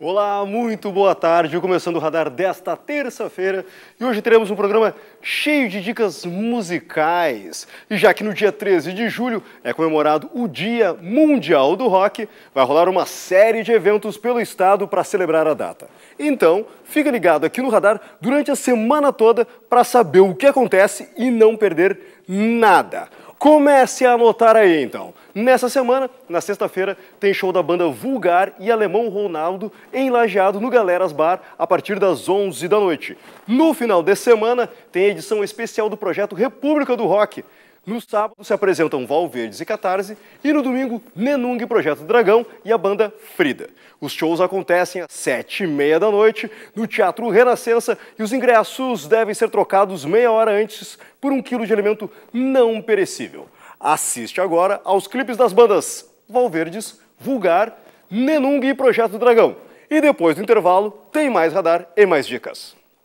Olá, muito boa tarde. Começando o radar desta terça-feira e hoje teremos um programa cheio de dicas musicais. E já que no dia 13 de julho é comemorado o Dia Mundial do Rock, vai rolar uma série de eventos pelo estado para celebrar a data. Então, fica ligado aqui no radar durante a semana toda para saber o que acontece e não perder nada. Comece a anotar aí então. Nessa semana, na sexta-feira, tem show da banda Vulgar e Alemão Ronaldo em Lajeado no Galeras Bar a partir das 11 da noite. No final de semana, tem a edição especial do projeto República do Rock. No sábado se apresentam Valverdes e Catarse e no domingo Nenung Projeto Dragão e a banda Frida. Os shows acontecem às sete e meia da noite no Teatro Renascença e os ingressos devem ser trocados meia hora antes por um quilo de alimento não perecível. Assiste agora aos clipes das bandas Valverdes, Vulgar, Nenung e Projeto Dragão. E depois do intervalo tem mais radar e mais dicas.